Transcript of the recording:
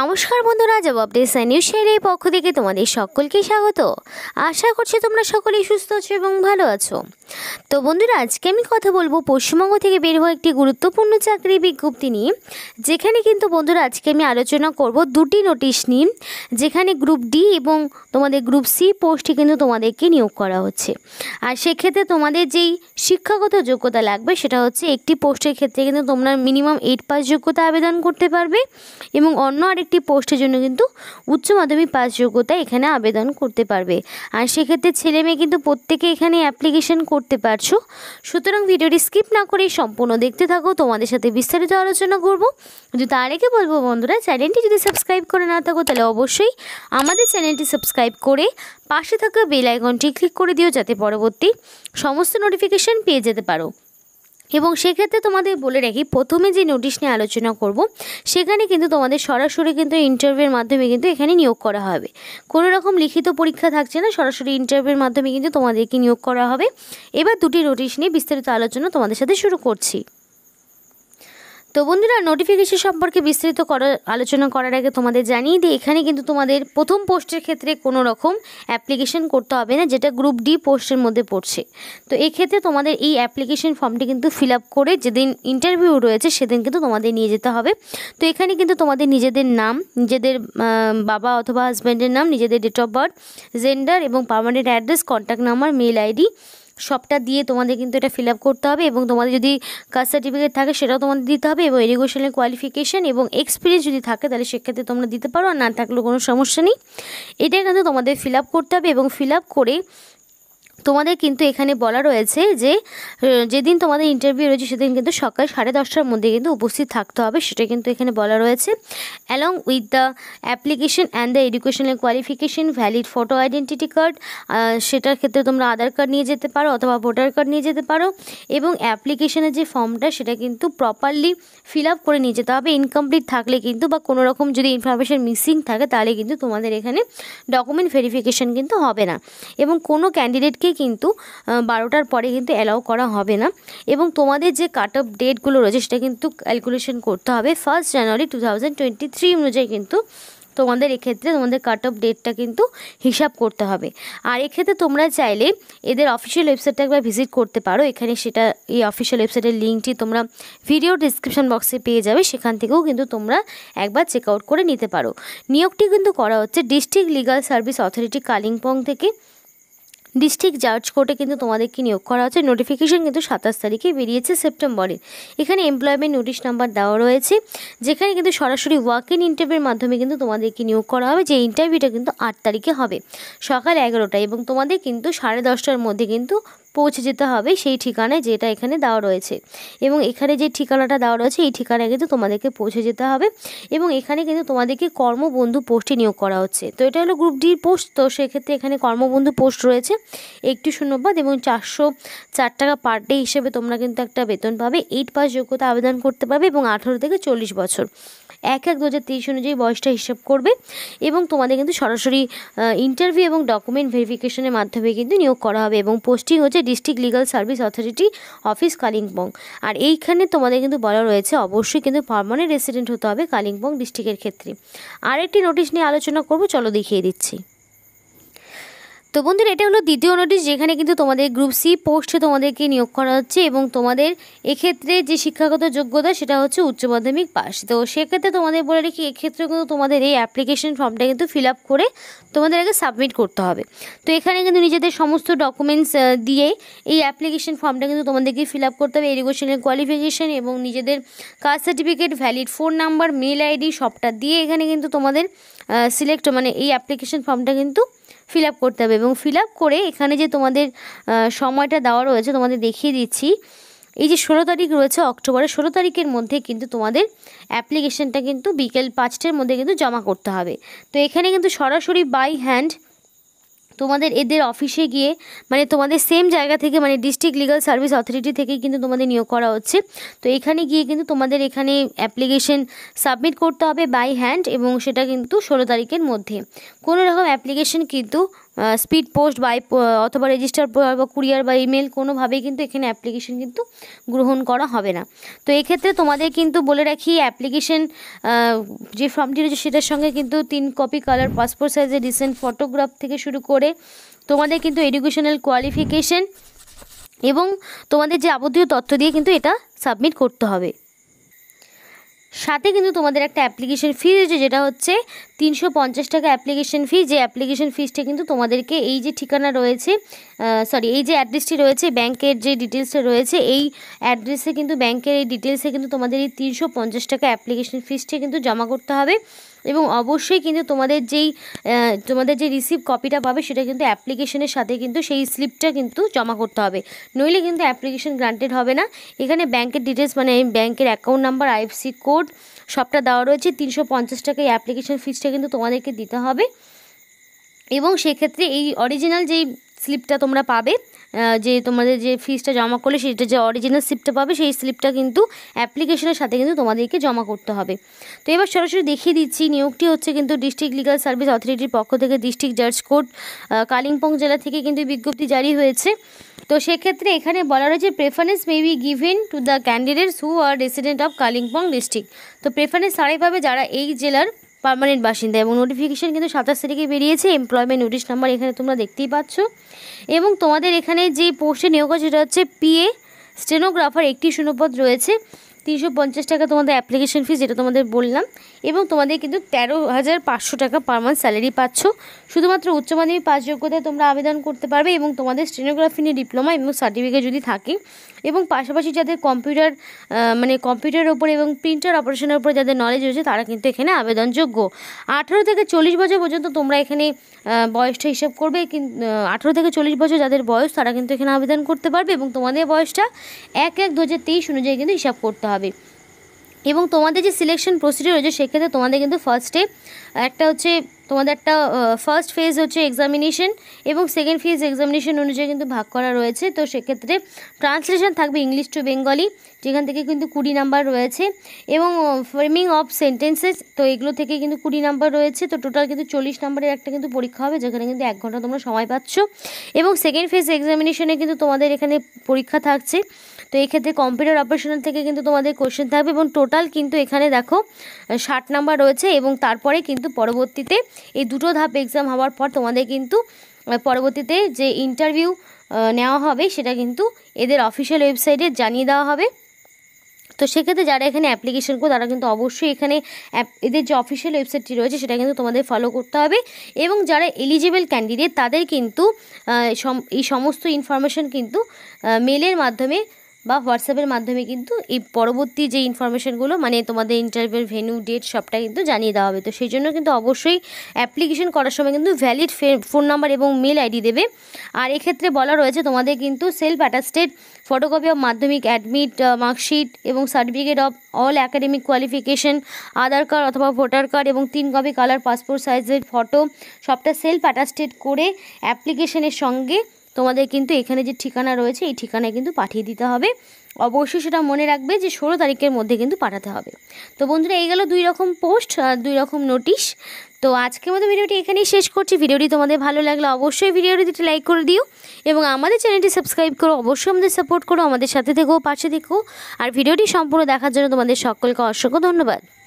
নমস্কার বন্ধুরা জবাব দে সানিউ শেয়ারের পক্ষ থেকে তোমাদের সকলকে স্বাগত আশা করছি তোমরা সকলেই সুস্থ আছো এবং ভালো আছো তো বন্ধুরা আজকে আমি কথা বলবো পশ্চিমবঙ্গ থেকে বের হওয়া একটি গুরুত্বপূর্ণ চাকরি বিজ্ঞপ্তি নিয়ে যেখানে কিন্তু বন্ধুরা আজকে আমি আলোচনা করব দুটি নোটিশ নিন যেখানে গ্রুপ ডি এবং তোমাদের গ্রুপ সি পোস্টে কিন্তু তোমাদেরকে নিয়োগ করা হচ্ছে আর সেক্ষেত্রে তোমাদের যেই শিক্ষাগত যোগ্যতা লাগবে সেটা হচ্ছে একটি পোস্টের ক্ষেত্রে কিন্তু তোমরা মিনিমাম এইট পাস যোগ্যতা আবেদন করতে পারবে এবং অন্য আরেকটি একটি পোস্টের জন্য কিন্তু উচ্চ মাধ্যমিক পাস যোগ্যতা এখানে আবেদন করতে পারবে আর সেক্ষেত্রে ছেলে মেয়ে কিন্তু প্রত্যেকে এখানে অ্যাপ্লিকেশন করতে পারছো সুতরাং ভিডিওটি স্কিপ না করে সম্পূর্ণ দেখতে থাকো তোমাদের সাথে বিস্তারিত আলোচনা করব কিন্তু তার আগে বলবো বন্ধুরা চ্যানেলটি যদি সাবস্ক্রাইব করে না থাকো তাহলে অবশ্যই আমাদের চ্যানেলটি সাবস্ক্রাইব করে পাশে থাকা বেল আইকনটি ক্লিক করে দিও যাতে পরবর্তী সমস্ত নোটিফিকেশান পেয়ে যেতে পারো এবং সেক্ষেত্রে তোমাদের বলে রাখি প্রথমে যে নোটিশ নিয়ে আলোচনা করব সেখানে কিন্তু তোমাদের সরাসরি কিন্তু ইন্টারভিউর মাধ্যমে কিন্তু এখানে নিয়োগ করা হবে কোনো রকম লিখিত পরীক্ষা থাকছে না সরাসরি ইন্টারভিউর মাধ্যমে কিন্তু তোমাদেরকে নিয়োগ করা হবে এবার দুটি নোটিশ নিয়ে বিস্তারিত আলোচনা তোমাদের সাথে শুরু করছি তো বন্ধুরা নোটিফিকেশন সম্পর্কে বিস্তারিত করার আলোচনা করার আগে তোমাদের জানিয়ে দিই এখানে কিন্তু তোমাদের প্রথম পোস্টের ক্ষেত্রে কোনো রকম অ্যাপ্লিকেশন করতে হবে না যেটা গ্রুপ ডি পোস্টের মধ্যে পড়ছে তো এক্ষেত্রে তোমাদের এই অ্যাপ্লিকেশন ফর্মটি কিন্তু ফিল আপ করে যেদিন ইন্টারভিউ রয়েছে সেদিন কিন্তু তোমাদের নিয়ে যেতে হবে তো এখানে কিন্তু তোমাদের নিজেদের নাম নিজেদের বাবা অথবা হাজব্যান্ডের নাম নিজেদের ডেট অফ বার্থ জেন্ডার এবং permanent address contact number mail ID সবটা দিয়ে তোমাদের কিন্তু এটা ফিল করতে হবে এবং তোমাদের যদি কাস্ট সার্টিফিকেট থাকে সেটাও তোমাদের দিতে হবে এবং এডুকেশনের কোয়ালিফিকেশান এবং এক্সপিরিয়েন্স যদি থাকে তাহলে সেক্ষেত্রে তোমরা দিতে পারো আর না থাকলেও কোনো সমস্যা নেই এটা কিন্তু তোমাদের ফিল করতে হবে এবং ফিল করে তোমাদের কিন্তু এখানে বলা রয়েছে যে যেদিন তোমাদের ইন্টারভিউ রয়েছে সেদিন কিন্তু সকাল সাড়ে দশটার মধ্যে কিন্তু উপস্থিত থাকতে হবে সেটা কিন্তু এখানে বলা রয়েছে along with the application and the educational qualification valid photo identity card সেটার ক্ষেত্রে তোমরা আধার কার্ড নিয়ে যেতে পারো অথবা ভোটার কার্ড নিয়ে যেতে পারো এবং অ্যাপ্লিকেশানের যে ফর্মটা সেটা কিন্তু প্রপারলি ফিল আপ করে নিয়ে যেতে হবে ইনকমপ্লিট থাকলে কিন্তু বা কোনো রকম যদি ইনফরমেশান মিসিং থাকে তাহলে কিন্তু তোমাদের এখানে ডকুমেন্ট ভেরিফিকেশান কিন্তু হবে না এবং কোনো ক্যান্ডিডেটকে কিন্তু বারোটার পরে কিন্তু অ্যালাউ করা হবে না এবং তোমাদের যে কাট অফ ডেটগুলো রয়েছে সেটা কিন্তু ক্যালকুলেশন করতে হবে first January two thousand twenty three অনুযায়ী কিন্তু তোমাদের এক্ষেত্রে তোমাদের কাট অফ ডেটটা কিন্তু হিসাব করতে হবে আর এক্ষেত্রে তোমরা চাইলে এদের অফিসিয়াল ওয়েবসাইটটা একবার ভিজিট করতে পারো এখানে সেটা এই অফিসিয়াল ওয়েবসাইটের লিঙ্কটি তোমরা ভিডিও ডিসক্রিপশান বক্সে পেয়ে যাবে সেখান থেকেও কিন্তু তোমরা একবার চেক আউট করে নিতে পারো নিয়োগটি কিন্তু করা হচ্ছে district legal service authority Kalimpong থেকে ডিস্ট্রিক্ট জাজ কোর্টে কিন্তু তোমাদেরকে নিয়োগ করা হচ্ছে নোটিফিকেশন কিন্তু সাতাশ তারিখে বেরিয়েছে সেপ্টেম্বরে এখানে এমপ্লয়মেন্ট নোটিশ নাম্বার দেওয়া রয়েছে যেখানে কিন্তু সরাসরি ওয়াক ইন ইন্টারভিউর মাধ্যমে কিন্তু তোমাদেরকে নিয়োগ করা হবে যে ইন্টারভিউটা কিন্তু আট তারিখে হবে সকাল এগারোটায় এবং তোমাদের কিন্তু সাড়ে দশটার মধ্যে কিন্তু পৌঁছে যেতে হবে সেই ঠিকানায় যেটা এখানে দেওয়া রয়েছে এবং এখানে যে ঠিকানাটা দেওয়া রয়েছে এই ঠিকানায় কিন্তু তোমাদেরকে পৌঁছে যেতে হবে এবং এখানে কিন্তু তোমাদেরকে কর্মবন্ধু পোস্টে নিয়োগ করা হচ্ছে তো এটা হলো গ্রুপ ডির পোস্ট তো সেক্ষেত্রে এখানে কর্মবন্ধু পোস্ট রয়েছে একটি শূন্যপদ এবং চারশো চার টাকা পার ডে হিসেবে তোমরা কিন্তু একটা বেতন পাবে এইট পাস যোগ্যতা আবেদন করতে পারবে এবং আঠেরো থেকে চল্লিশ বছর এক এক দু অনুযায়ী বয়সটা হিসাব করবে এবং তোমাদের কিন্তু সরাসরি ইন্টারভিউ এবং ডকুমেন্ট ভেরিফিকেশনের মাধ্যমে কিন্তু নিয়োগ করা হবে এবং পোস্টিং হচ্ছে district legal service authority office Kalimpong আর এইখানে তোমাদের কিন্তু বলা রয়েছে অবশ্যই কিন্তু পারমানেন্ট রেসিডেন্ট হতে হবে কালিম্পং ডিস্ট্রিক্টের ক্ষেত্রে আরেকটি নোটিশ নিয়ে আলোচনা করব চলো দেখিয়ে দিচ্ছি তো বন্ধুরা এটা হলো দ্বিতীয় নোটিশ যেখানে কিন্তু তোমাদের গ্রুপ সি পোস্টে তোমাদেরকে নিয়োগ করা হচ্ছে এবং তোমাদের এক্ষেত্রে যে শিক্ষাগত যোগ্যতা সেটা হচ্ছে উচ্চ মাধ্যমিক পাস তো সেক্ষেত্রে তোমাদের বলে রেখি এক্ষেত্রে কিন্তু তোমাদের এই অ্যাপ্লিকেশন ফর্মটা কিন্তু ফিল আপ করে তোমাদের আগে সাবমিট করতে হবে তো এখানে কিন্তু নিজেদের সমস্ত ডকুমেন্টস দিয়ে এই অ্যাপ্লিকেশন ফর্মটা কিন্তু তোমাদেরকে ফিল আপ করতে হবে এডুকেশনের কোয়ালিফিকেশান এবং নিজেদের caste certificate valid phone number mail ID সবটা দিয়ে এখানে কিন্তু তোমাদের সিলেক্ট মানে এই অ্যাপ্লিকেশন ফর্মটা কিন্তু ফিল আপ করতে হবে এবং ফিল আপ করে এখানে যে তোমাদের সময়টা দেওয়া রয়েছে তোমাদের দেখিয়ে দিচ্ছি এই যে ষোলো তারিখ রয়েছে অক্টোবরের ষোলো তারিখের মধ্যে কিন্তু তোমাদের অ্যাপ্লিকেশনটা কিন্তু বিকেল পাঁচটার মধ্যে কিন্তু জমা করতে হবে তো এখানে কিন্তু সরাসরি বাই হ্যান্ড তোমাদের এদের অফিসে গিয়ে মানে তোমাদের সেম জায়গা থেকে মানে ডিস্ট্রিক্ট লিগাল সার্ভিস অথরিটি থেকে কিন্তু তোমাদের নিয়োগ করা হচ্ছে তো এখানে গিয়ে কিন্তু তোমাদের এখানে অ্যাপ্লিকেশন সাবমিট করতে হবে বাই হ্যান্ড এবং সেটা কিন্তু ষোলো তারিখের মধ্যে কোনো রকম অ্যাপ্লিকেশন কিন্তু স্পিড পোস্ট বাই অথবা রেজিস্টার বা কুরিয়ার বা ইমেল কোনোভাবেই কিন্তু এখানে অ্যাপ্লিকেশন কিন্তু গ্রহণ করা হবে না তো এক্ষেত্রে তোমাদের কিন্তু বলে রাখি অ্যাপ্লিকেশন যে ফর্মটি রয়েছে সেটার সঙ্গে কিন্তু তিন কপি কালার পাসপোর্ট সাইজের রিসেন্ট ফটোগ্রাফ থেকে শুরু করে তোমাদের কিন্তু এডুকেশনাল কোয়ালিফিকেশন এবং তোমাদের যে যাবতীয় তথ্য দিয়ে কিন্তু এটা সাবমিট করতে হবে সাথে কিন্তু তোমাদের একটা অ্যাপ্লিকেশন ফি রয়েছে যেটা হচ্ছে তিনশো পঞ্চাশ টাকা অ্যাপ্লিকেশন ফি যে অ্যাপ্লিকেশন ফিসটা কিন্তু তোমাদেরকে এই যে ঠিকানা রয়েছে সরি এই যে অ্যাড্রেসটি রয়েছে ব্যাংকের যে ডিটেলসটা রয়েছে এই অ্যাড্রেসে কিন্তু ব্যাংকের এই ডিটেলসে কিন্তু তোমাদের এই তিনশো পঞ্চাশ টাকা অ্যাপ্লিকেশন ফিজটা কিন্তু জমা করতে হবে এবং অবশ্যই কিন্তু তোমাদের যেই তোমাদের যে রিসিভ কপিটা পাবে সেটা কিন্তু অ্যাপ্লিকেশনের সাথে কিন্তু সেই স্লিপটা কিন্তু জমা করতে হবে নইলে কিন্তু অ্যাপ্লিকেশন গ্রান্টেড হবে না এখানে ব্যাংকের ডিটেলস মানে ব্যাংকের account number IFSC code code সবটা দেওয়া রয়েছে তিনশো পঞ্চাশ টাকা এই অ্যাপ্লিকেশন ফিজটা কিন্তু তোমাদেরকে দিতে হবে এবং সেক্ষেত্রে এই অরিজিনাল যেই স্লিপটা তোমরা পাবে যে তোমাদের যে ফিজটা জমা করলে সেটা যে অরিজিনাল স্লিপটা পাবে সেই স্লিপটা কিন্তু অ্যাপ্লিকেশনের সাথে কিন্তু তোমাদেরকে জমা করতে হবে তো এবার সরাসরি দেখিয়ে দিচ্ছি নিয়োগটি হচ্ছে কিন্তু ডিস্ট্রিক্ট লিগাল সার্ভিস অথরিটির পক্ষ থেকে ডিস্ট্রিক্ট জাজ কোর্ট কালিম্পং জেলা থেকে কিন্তু বিজ্ঞপ্তি জারি হয়েছে তো সেক্ষেত্রে এখানে বলা রয়েছে preference may be given to the candidates who are resident of Kalimpong district তো প্রেফারেন্স সারাই পাবে যারা এই জেলার পারমানেন্ট বাসিন্দা এবং নোটিফিকেশান কিন্তু সাতাশ তারিখে বেরিয়েছে এমপ্লয়মেন্ট নোটিশ নাম্বার এখানে তোমরা দেখতেই পাচ্ছ এবং তোমাদের এখানে যে পোস্টে নিয়োগ সেটা হচ্ছে পিএ স্টেনোগ্রাফার একটি শূন্যপদ রয়েছে তিনশো পঞ্চাশ টাকা তোমাদের অ্যাপ্লিকেশন ফিস যেটা তোমাদের বললাম এবং তোমাদের কিন্তু তেরো হাজার পাঁচশো টাকা পার মান্থ স্যালারি পাচ্ছ শুধুমাত্র উচ্চ মাধ্যমিক পাস যোগ্যতায় তোমরা আবেদন করতে পারবে এবং তোমাদের স্টেনোগ্রাফি নিয়ে ডিপ্লোমা এবং সার্টিফিকেট যদি থাকে এবং পাশাপাশি যাদের কম্পিউটার মানে কম্পিউটারের ওপরে এবং প্রিন্টার অপারেশনের উপরে যাদের নলেজ রয়েছে তারা কিন্তু এখানে আবেদনযোগ্য আঠারো থেকে চল্লিশ বছর পর্যন্ত তোমরা এখানে বয়সটা হিসাব করবে আঠারো থেকে চল্লিশ বছর যাদের বয়স তারা কিন্তু এখানে আবেদন করতে পারবে এবং তোমাদের বয়সটা এক এক দু হাজার তেইশ অনুযায়ী কিন্তু হিসাব করতে হবে এবং তোমাদের যে সিলেকশন প্রসিডিওর রয়েছে সেক্ষেত্রে তোমাদের কিন্তু ফার্স্টে একটা হচ্ছে তোমাদের একটা ফার্স্ট ফেজ হচ্ছে এক্সামিনেশন এবং সেকেন্ড ফেজ এক্সামিনেশন অনুযায়ী কিন্তু ভাগ করা রয়েছে তো সেক্ষেত্রে ট্রান্সলেশন থাকবে ইংলিশ টু বেঙ্গলি যেখান থেকে কিন্তু কুড়ি নাম্বার রয়েছে এবং ফ্রেমিং অফ সেন্টেন্সেস তো এগুলো থেকে কিন্তু কুড়ি নাম্বার রয়েছে তো টোটাল কিন্তু চল্লিশ নাম্বারের একটা কিন্তু পরীক্ষা হবে যেখানে কিন্তু এক ঘন্টা তোমরা সময় পাচ্ছ এবং সেকেন্ড ফেজ এক্সামিনেশনে কিন্তু তোমাদের এখানে পরীক্ষা থাকছে তো এক্ষেত্রে কম্পিউটার অপারেশনাল থেকে কিন্তু তোমাদের কোয়েশ্চেন থাকবে এবং টোটাল কিন্তু এখানে দেখো ষাট নাম্বার রয়েছে এবং তারপরে কিন্তু পরবর্তীতে এই দুটো ধাপ এক্সাম হওয়ার পর তোমাদের কিন্তু পরবর্তীতে যে ইন্টারভিউ নেওয়া হবে সেটা কিন্তু এদের অফিসিয়াল ওয়েবসাইটে জানিয়ে দেওয়া হবে তো সেক্ষেত্রে যারা এখানে অ্যাপ্লিকেশন করো তারা কিন্তু অবশ্যই এখানে এদের যে অফিসিয়াল ওয়েবসাইটটি রয়েছে সেটা কিন্তু তোমাদের ফলো করতে হবে এবং যারা এলিজেবল ক্যান্ডিডেট তাদের কিন্তু এই সমস্ত ইনফরমেশন কিন্তু মেলের মাধ্যমে বা হোয়াটসঅ্যাপের মাধ্যমে কিন্তু এই পরবর্তী যে ইনফরমেশানগুলো মানে তোমাদের ইন্টারভিউর ভেনু ডেট সবটা কিন্তু জানিয়ে দেওয়া হবে তো সেই জন্য কিন্তু অবশ্যই অ্যাপ্লিকেশন করার সময় কিন্তু ভ্যালিড ফোন নাম্বার এবং মেল আইডি দেবে আর এক্ষেত্রে বলা রয়েছে তোমাদের কিন্তু self attested photocopy of Madhyamik admit marksheet এবং certificate of all academic qualification Aadhaar card অথবা ভোটার কার্ড এবং তিন কপি কালার পাসপোর্ট সাইজের ফটো সবটা সেলফ অ্যাটাস্টেড করে অ্যাপ্লিকেশনের সঙ্গে তোমাদের কিন্তু এখানে যে ঠিকানা রয়েছে এই ঠিকানায় কিন্তু পাঠিয়ে দিতে হবে অবশ্যই সেটা মনে রাখবে যে ষোলো তারিখের মধ্যে কিন্তু পাঠাতে হবে তো বন্ধুরা এই গেলো দুই রকম পোস্ট দুই রকম নোটিশ তো আজকের মতো ভিডিওটি এখানেই শেষ করছি ভিডিওটি তোমাদের ভালো লাগলে অবশ্যই ভিডিওটি লাইক করে দিও এবং আমাদের চ্যানেলটি সাবস্ক্রাইব করো অবশ্যই আমাদের সাপোর্ট করো আমাদের সাথে থেকেও পাশে থেকেও আর ভিডিওটি সম্পূর্ণ দেখার জন্য তোমাদের সকলকে অসংখ্য ধন্যবাদ